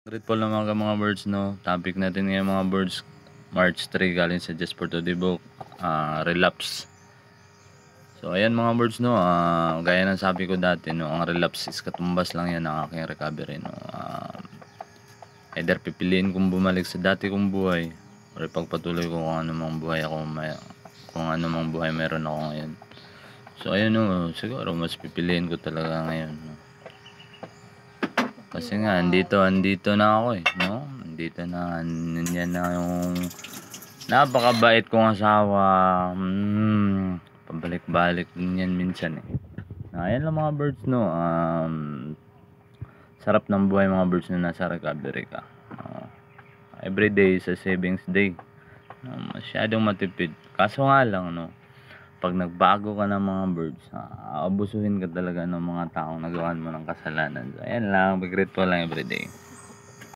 Grateful naman ka mga words no. Topic natin ngayon mga words. March 3 galing sa Just for Today book uh, relapse. So ayan mga words no, uh, gaya ng sabi ko dati no, ang relapse is katumbas lang yan ng aking recovery no. Uh, either pipiliin kong bumalik sa dati kong buhay or ipagpatuloy ko kung ano mang buhay ako may, kung ano mang buhay meron ako ngayon. So ayun no, siguro mas pipiliin ko talaga ngayon kasi nga, andito, andito na ako eh. No? Andito na, nandiyan na yung napakabait kong asawa. Mm, pabalik-balik din yan minsan eh. Na, ayan lang mga birds, no? Um, sarap ng buhay mga birds na nasa recovery ka. Uh, ah, every day a savings day. No, ah, masyadong matipid. Kaso nga lang, no? pag nagbago ka ng mga birds, abusuhin ka talaga ng mga taong nagawan mo ng kasalanan. So, ayan lang, mag-ritual lang everyday.